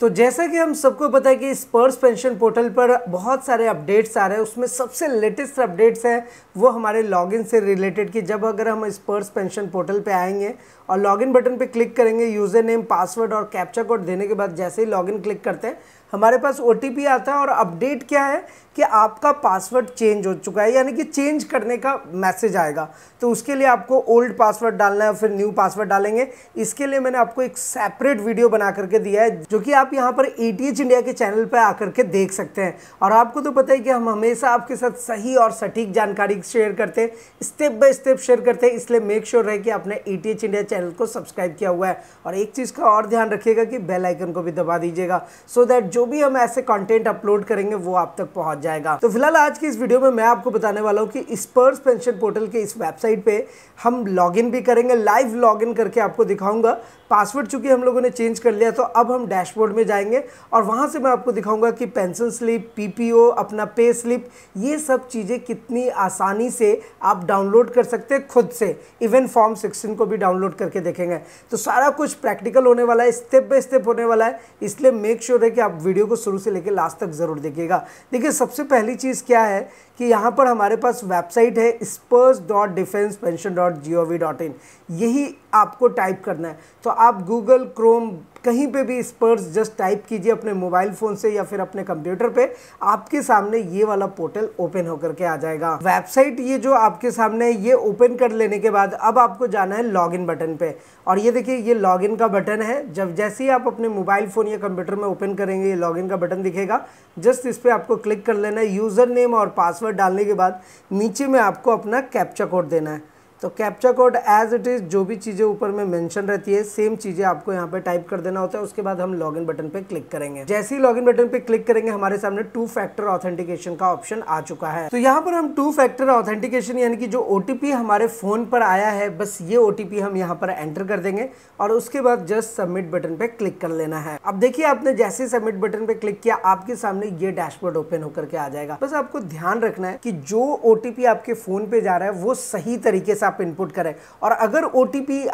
तो जैसा कि हम सबको पता है कि स्पर्स पेंशन पोर्टल पर बहुत सारे अपडेट्स आ रहे हैं उसमें सबसे लेटेस्ट अपडेट्स हैं वो हमारे लॉगिन से रिलेटेड कि जब अगर हम स्पर्स पेंशन पोर्टल पे आएंगे और लॉगिन बटन पे क्लिक करेंगे यूज़र नेम पासवर्ड और कैप्चा कोड देने के बाद जैसे ही लॉगिन क्लिक करते हैं हमारे पास ओ आता है और अपडेट क्या है कि आपका पासवर्ड चेंज हो चुका है यानी कि चेंज करने का मैसेज आएगा तो उसके लिए आपको ओल्ड पासवर्ड डालना है फिर न्यू पासवर्ड डालेंगे इसके लिए मैंने आपको एक सेपरेट वीडियो बना करके दिया है जो कि आप यहाँ पर ए इंडिया के चैनल पर आकर के देख सकते हैं और आपको तो पता ही कि हम हमेशा आपके साथ सही और सटीक जानकारी शेयर करते हैं स्टेप बाय स्टेप शेयर करते हैं इसलिए मेक श्योर sure रहे कि आपने ए इंडिया चैनल को सब्सक्राइब किया हुआ है और एक चीज़ का और ध्यान रखिएगा कि बेल आइकन को भी दबा दीजिएगा सो so दैट जो भी हम ऐसे कंटेंट अपलोड करेंगे वो आप तक पहुंच जाएगा तो फिलहाल आज की इस वीडियो में मैं आपको बताने वाला हूँ कि स्पर्स पेंशन पोर्टल के इस वेबसाइट पर हम लॉग भी करेंगे लाइव लॉग करके आपको दिखाऊंगा पासवर्ड चूंकि हम लोगों ने चेंज कर लिया तो अब हम डैशबोर्ड में जाएंगे और वहाँ से मैं आपको दिखाऊंगा कि पेंशन स्लिप पीपीओ अपना पे स्लिप ये सब चीज़ें कितनी आसानी से आप डाउनलोड कर सकते हैं खुद से इवन फॉर्म सिक्सटीन को भी डाउनलोड कर करके देखेंगे तो सारा कुछ प्रैक्टिकल होने वाला है स्टेप बाय स्टेप होने वाला है इसलिए मेक श्योर है कि आप वीडियो को शुरू से लेकर लास्ट तक ज़रूर देखिएगा देखिए सबसे पहली चीज़ क्या है कि यहाँ पर हमारे पास वेबसाइट है Sparsh dot defence pension dot G O V dot in यही आपको टाइप करना है तो आप गूगल क्रोम कहीं पे भी स्पर्स जस्ट टाइप कीजिए अपने मोबाइल फ़ोन से या फिर अपने कंप्यूटर पे आपके सामने ये वाला पोर्टल ओपन होकर के आ जाएगा वेबसाइट ये जो आपके सामने ये ओपन कर लेने के बाद अब आपको जाना है लॉग बटन पे और ये देखिए ये लॉगिन का बटन है जब जैसे ही आप अपने मोबाइल फ़ोन या कंप्यूटर में ओपन करेंगे ये लॉगिन का बटन दिखेगा जस्ट इस पर आपको क्लिक कर लेना है यूज़र नेम और पासवर्ड डालने के बाद नीचे में आपको अपना कैप्चा कोड देना है तो captcha code as it is जो भी चीज़ें ऊपर में मेंशन रहती है सेम चीज़ें आपको यहाँ पे टाइप कर देना होता है उसके बाद हम लॉगिन बटन पे क्लिक करेंगे जैसे ही लॉगिन बटन पे क्लिक करेंगे हमारे सामने टू फैक्टर ऑथेंटिकेशन का ऑप्शन आ चुका है तो यहाँ पर हम टू फैक्टर ऑथेंटिकेशन यानी कि जो ओ हमारे फ़ोन पर आया है बस ये ओ हम यहाँ पर एंटर कर देंगे और उसके बाद जस्ट सबमिट बटन पर क्लिक कर लेना है अब देखिए आपने जैसे ही सबमिट बटन पर क्लिक किया आपके सामने ये डैशबोर्ड ओपन होकर के आ जाएगा बस आपको ध्यान रखना है कि जो ओ आपके फ़ोन पे जा रहा है वो सही तरीके से आप इनपुट करें और अगर ओ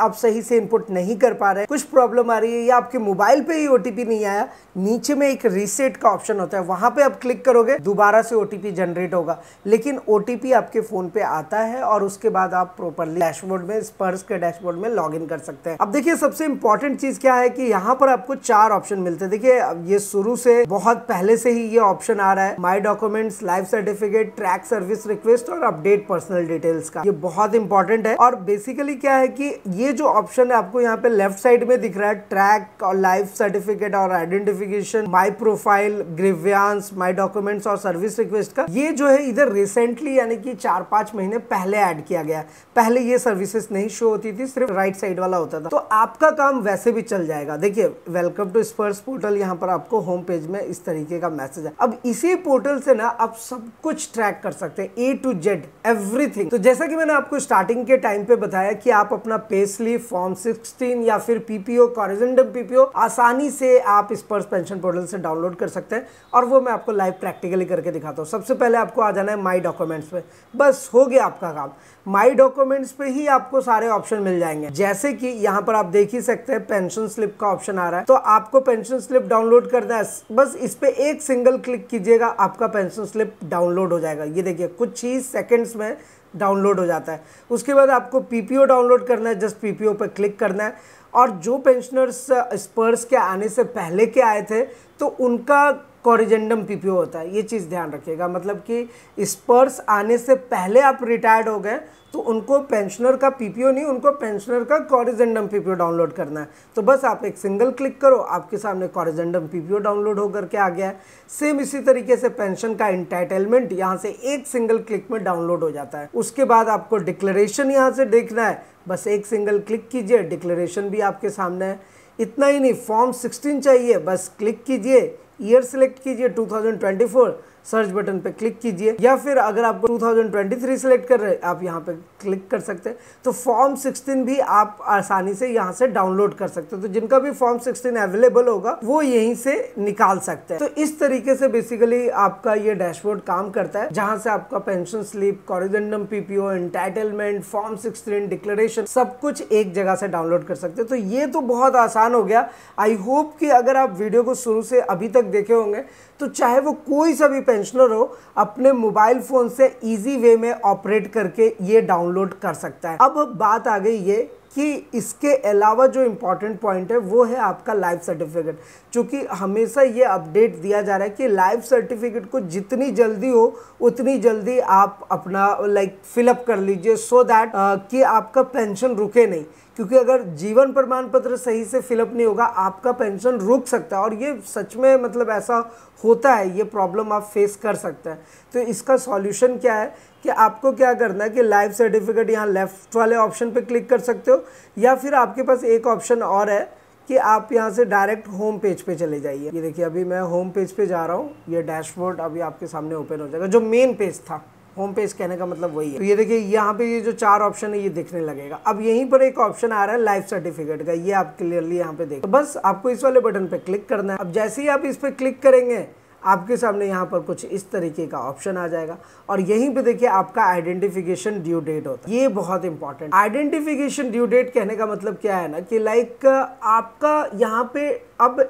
आप सही से इनपुट नहीं कर पा रहे कुछ प्रॉब्लम आ रही है या आपके मोबाइल पे ही ओ नहीं आया नीचे में एक रीसेट का ऑप्शन होता है वहाँ पे आप क्लिक करोगे दोबारा से ओ जनरेट होगा लेकिन ओ आपके फ़ोन पे आता है और उसके बाद आप प्रॉपरली डैशबोर्ड में स्पर्स के डैशबोर्ड में लॉग कर सकते हैं अब देखिए सबसे इंपॉर्टेंट चीज़ क्या है कि यहाँ पर आपको चार ऑप्शन मिलते हैं देखिए ये शुरू से बहुत पहले से ही ये ऑप्शन आ रहा है my documents life certificate track service request और अपडेट पर्सनल डिटेल्स का ये बहुत इंपॉर्टेंट इंपॉर्टेंट है और बेसिकली क्या है कि ये जो ऑप्शन है आपको यहाँ पे लेफ्ट साइड में दिख रहा है ट्रैक और लाइफ सर्टिफिकेट और identification my profile grievance my documents और सर्विस रिक्वेस्ट का ये जो है इधर रिसेंटली यानी कि चार पांच महीने पहले ऐड किया गया पहले ये सर्विसेस नहीं शो होती थी सिर्फ राइट साइड वाला होता था तो आपका काम वैसे भी चल जाएगा देखिए वेलकम टू स्पर्स पोर्टल यहाँ पर आपको होम पेज में इस तरीके का मैसेज है अब इसी पोर्टल से ना आप सब कुछ ट्रैक कर सकते हैं ए टू जेड एवरीथिंग तो जैसा कि मैंने आपको स्टार्टिंग स्टार्टिंग के टाइम पे बताया कि आप अपना पेसली फॉर्म 16 या फिर पीपीओ कॉरिजेंडम पीपीओ आसानी से आप इस पर्स पेंशन पोर्टल से डाउनलोड कर सकते हैं और वो मैं आपको लाइव प्रैक्टिकली करके दिखाता हूँ सबसे पहले आपको आ जाना है माई डॉक्यूमेंट्स पे बस हो गया आपका काम माई डॉक्यूमेंट्स पे ही आपको सारे ऑप्शन मिल जाएंगे जैसे कि यहाँ पर आप देख ही सकते हैं पेंशन स्लिप का ऑप्शन आ रहा है तो आपको पेंशन स्लिप डाउनलोड करना है बस इस पर एक सिंगल क्लिक कीजिएगा आपका पेंशन स्लिप डाउनलोड हो जाएगा ये देखिए कुछ ही सेकेंड्स में डाउनलोड हो जाता है उसके बाद आपको पीपीओ डाउनलोड करना है जस्ट पीपीओ पर क्लिक करना है और जो पेंशनर्स स्पर्स uh, के आने से पहले के आए थे तो उनका कॉरिजेंडम पीपीओ होता है ये चीज़ ध्यान रखिएगा मतलब कि स्पर्स आने से पहले आप रिटायर्ड हो गए तो उनको पेंशनर का पीपीओ नहीं उनको पेंशनर का कॉरिजेंडम पीपीओ डाउनलोड करना है तो बस आप एक सिंगल क्लिक करो आपके सामने कॉरिजेंडम पीपीओ डाउनलोड होकर के आ गया है सेम इसी तरीके से पेंशन का इंटाइटलमेंट यहाँ से एक सिंगल क्लिक में डाउनलोड हो जाता है उसके बाद आपको डिक्लेरेशन यहाँ से देखना है बस एक सिंगल क्लिक कीजिए डिक्लेरेशन भी आपके सामने है इतना ही नहीं फॉर्म सिक्सटीन चाहिए बस क्लिक कीजिए ईयर सेलेक्ट कीजिए 2024 सर्च बटन पे क्लिक कीजिए या फिर अगर आपको 2023 सिलेक्ट कर रहे आप यहाँ पे क्लिक कर सकते हैं तो फॉर्म 16 भी आप आसानी से यहाँ से डाउनलोड कर सकते हैं तो जिनका भी फॉर्म 16 अवेलेबल होगा वो यहीं से निकाल सकते हैं तो इस तरीके से बेसिकली आपका ये डैशबोर्ड काम करता है जहाँ से आपका pension slip corrigendum PPO entitlement form sixteen declaration सब कुछ एक जगह से डाउनलोड कर सकते तो ये तो बहुत आसान हो गया आई होप कि अगर आप वीडियो को शुरू से अभी तक देखे होंगे तो चाहे वो कोई सा भी पेंशनर हो अपने मोबाइल फ़ोन से इजी वे में ऑपरेट करके ये डाउनलोड कर सकता है अब बात आ गई ये कि इसके अलावा जो इम्पॉर्टेंट पॉइंट है वो है आपका लाइफ सर्टिफिकेट क्योंकि हमेशा ये अपडेट दिया जा रहा है कि लाइफ सर्टिफिकेट को जितनी जल्दी हो उतनी जल्दी आप अपना लाइक फिलअप कर लीजिए सो दैट कि आपका पेंशन रुके नहीं क्योंकि अगर जीवन प्रमाण पत्र सही से फिलअप नहीं होगा आपका पेंशन रुक सकता है और ये सच में मतलब ऐसा होता है ये प्रॉब्लम आप फेस कर सकते हैं तो इसका सॉल्यूशन क्या है कि आपको क्या करना है कि लाइफ सर्टिफिकेट यहाँ लेफ्ट वाले ऑप्शन पे क्लिक कर सकते हो या फिर आपके पास एक ऑप्शन और है कि आप यहाँ से डायरेक्ट होम पेज पे चले जाइए ये देखिए अभी मैं होम पेज पे जा रहा हूँ ये डैशबोर्ड अभी आपके सामने ओपन हो जाएगा जो मेन पेज था होम पेज कहने का मतलब वही है तो ये देखिए यहाँ पे ये जो चार ऑप्शन है ये दिखने लगेगा अब यहीं पर एक ऑप्शन आ रहा है लाइफ सर्टिफिकेट का ये आप क्लियरली यहाँ पे देख तो बस आपको इस वाले बटन पे क्लिक करना है अब जैसे ही आप इस पर क्लिक करेंगे आपके सामने यहाँ पर कुछ इस तरीके का ऑप्शन आ जाएगा और यहीं पे देखिए आपका आइडेंटिफिकेशन ड्यू डेट होता है ये बहुत इंपॉर्टेंट आइडेंटिफिकेशन ड्यू डेट कहने का मतलब क्या है ना कि लाइक आपका यहाँ पे अब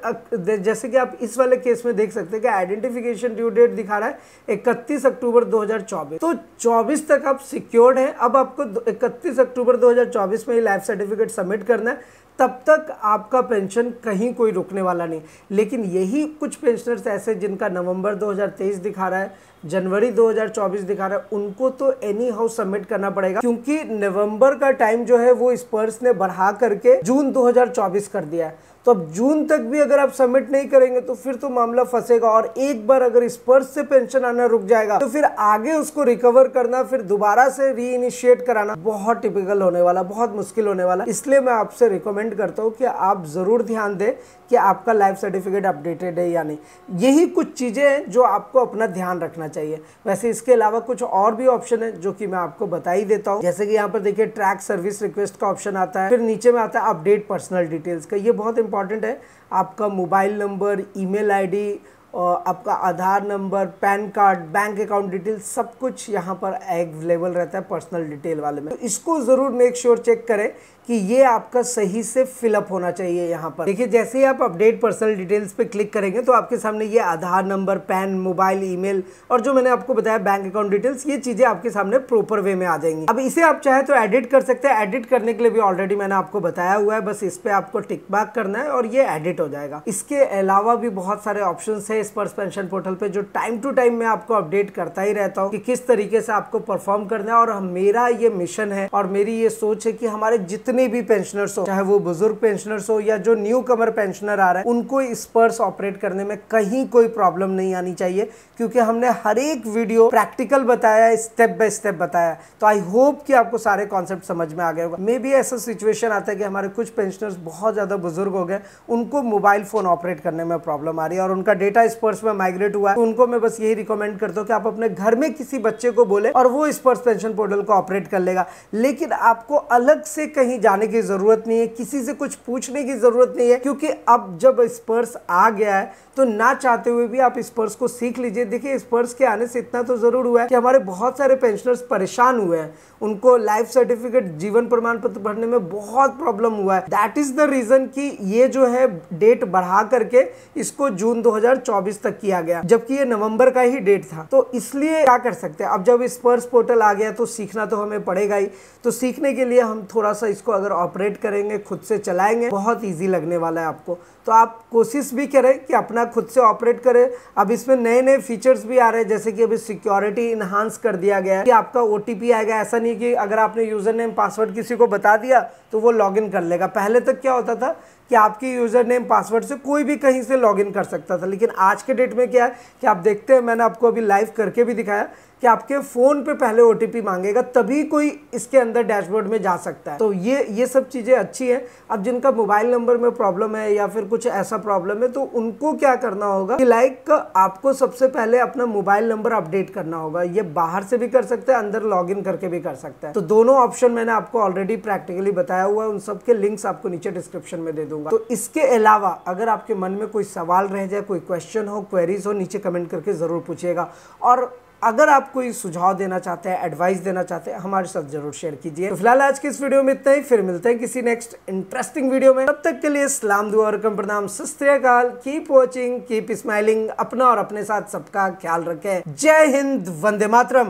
जैसे कि आप इस वाले केस में देख सकते हैं कि आइडेंटिफिकेशन ड्यू डेट दिखा रहा है 31 अक्टूबर 2024 तो 24 तक आप सिक्योर्ड हैं अब आपको 31 अक्टूबर 2024 में ही लाइफ सर्टिफिकेट सबमिट करना है तब तक आपका पेंशन कहीं कोई रुकने वाला नहीं लेकिन यही कुछ पेंशनर्स ऐसे जिनका नवंबर 2023 दिखा रहा है जनवरी 2024 दिखा रहा है उनको तो एनी हाउ सबमिट करना पड़ेगा क्योंकि नवंबर का टाइम जो है वो स्पर्स ने बढ़ा करके जून 2024 कर दिया है तो अब जून तक भी अगर आप सबमिट नहीं करेंगे तो फिर तो मामला फंसेगा और एक बार अगर स्पर्स से पेंशन आना रुक जाएगा तो फिर आगे उसको रिकवर करना फिर दोबारा से री इनिशिएट कराना बहुत टिपिकल होने वाला बहुत मुश्किल होने वाला इसलिए मैं आपसे रिकमेंड करता हूँ कि आप ज़रूर ध्यान दें कि आपका लाइफ सर्टिफिकेट अपडेटेड है या नहीं यही कुछ चीज़ें हैं जो आपको अपना ध्यान रखना चाहिए वैसे इसके अलावा कुछ और भी ऑप्शन है जो कि मैं आपको बता ही देता हूँ जैसे कि यहाँ पर देखिए ट्रैक सर्विस रिक्वेस्ट का ऑप्शन आता है फिर नीचे में आता है अपडेट पर्सनल डिटेल्स का ये बहुत इंपॉर्टेंट है आपका मोबाइल नंबर ईमेल आईडी आपका Aadhaar number PAN card bank account detail सब कुछ यहाँ पर अवेलेबल रहता है पर्सनल डिटेल वाले में तो इसको ज़रूर मेक श्योर sure चेक करें कि ये आपका सही से फिलअप होना चाहिए यहाँ पर देखिए जैसे ही आप अपडेट पर्सनल डिटेल्स पे क्लिक करेंगे तो आपके सामने ये Aadhaar number PAN mobile email और जो मैंने आपको बताया बैंक अकाउंट डिटेल्स ये चीज़ें आपके सामने प्रॉपर वे में आ जाएंगी अब इसे आप चाहे तो एडिट कर सकते हैं एडिट करने के लिए भी ऑलरेडी मैंने आपको बताया हुआ है बस इस पर आपको टिक बैक करना है और ये एडिट हो जाएगा इसके अलावा भी बहुत सारे ऑप्शन है इस पर्स पेंशन पोर्टल पर जो टाइम टू टाइम मैं आपको अपडेट करता ही रहता हूँ कि किस तरीके से आपको परफॉर्म करना है और मेरा ये मिशन है और मेरी ये सोच है कि हमारे जितने जितने भी पेंशनर्स हो चाहे वो बुजुर्ग पेंशनर्स हो या जो न्यू कमर पेंशनर आ रहा है उनको इस पर्स ऑपरेट करने में कहीं कोई प्रॉब्लम नहीं आनी चाहिए क्योंकि हमने हर एक वीडियो प्रैक्टिकल बताया स्टेप बाय स्टेप बताया तो आई होप कि आपको सारे कॉन्सेप्ट समझ में आ गए होगा मे भी ऐसा सिचुएशन आता है कि हमारे कुछ पेंशनर्स बहुत ज़्यादा बुजुर्ग हो गए उनको मोबाइल फ़ोन ऑपरेट करने में प्रॉब्लम आ रही है और उनका डेटा स्पर्स में माइग्रेट हुआ है तो उनको मैं बस यही रिकमेंड करता हूँ कि आप अपने घर में किसी बच्चे को बोले और वो स्पर्स पेंशन पोर्टल को ऑपरेट कर लेगा लेकिन आपको अलग से कहीं जाने की ज़रूरत नहीं है किसी से कुछ पूछने की ज़रूरत नहीं है क्योंकि अब जब स्पर्श आ गया है तो ना चाहते हुए भी आप स्पर्श को सीख लीजिए देखिए स्पर्श के आने से इतना तो ज़रूर हुआ है कि हमारे बहुत सारे पेंशनर्स परेशान हुए हैं उनको लाइफ सर्टिफिकेट जीवन प्रमाण पत्र भरने में बहुत प्रॉब्लम हुआ है दैट इज़ द रीज़न कि ये जो है डेट बढ़ा करके इसको जून 2024 तक किया गया जबकि ये नवंबर का ही डेट था तो इसलिए क्या कर सकते हैं अब जब स्पर्श पोर्टल आ गया तो सीखना तो हमें पड़ेगा ही तो सीखने के लिए हम थोड़ा सा इसको अगर ऑपरेट करेंगे खुद से चलाएंगे बहुत इजी लगने वाला है आपको तो आप कोशिश भी करें कि अपना खुद से ऑपरेट करें अब इसमें नए नए फीचर्स भी आ रहे हैं जैसे कि अभी सिक्योरिटी इन्हांस कर दिया गया है कि आपका ओ आएगा ऐसा नहीं कि अगर आपने यूज़र नेम पासवर्ड किसी को बता दिया तो वो लॉग कर लेगा पहले तक क्या होता था कि आपकी यूज़र नेम पासवर्ड से कोई भी कहीं से लॉगिन कर सकता था लेकिन आज के डेट में क्या है कि आप देखते हैं मैंने आपको अभी लाइव करके भी दिखाया कि आपके फ़ोन पे पहले ओ मांगेगा तभी कोई इसके अंदर डैशबोर्ड में जा सकता है तो ये ये सब चीज़ें अच्छी हैं अब जिनका मोबाइल नंबर में प्रॉब्लम है या फिर कुछ ऐसा प्रॉब्लम है तो उनको क्या करना होगा कि लाइक आपको सबसे पहले अपना मोबाइल नंबर अपडेट करना होगा ये बाहर से भी कर सकते हैं अंदर लॉग करके भी कर सकते हैं तो दोनों ऑप्शन मैंने आपको ऑलरेडी प्रैक्टिकली बताया हुआ है उन सबके लिंक्स आपको नीचे डिस्क्रिप्शन में दे दूँगा करूंगा तो इसके अलावा अगर आपके मन में कोई सवाल रह जाए कोई क्वेश्चन हो क्वेरीज हो नीचे कमेंट करके ज़रूर पूछिएगा और अगर आप कोई सुझाव देना चाहते हैं एडवाइस देना चाहते हैं हमारे साथ जरूर शेयर कीजिए तो फिलहाल आज की इस वीडियो में इतना ही फिर मिलते हैं किसी नेक्स्ट इंटरेस्टिंग वीडियो में तब तक के लिए सलाम दुआ और कम प्रणाम सस्त्रीकाल कीप वॉचिंग कीप स्माइलिंग अपना और अपने साथ सबका ख्याल रखें जय हिंद वंदे मातरम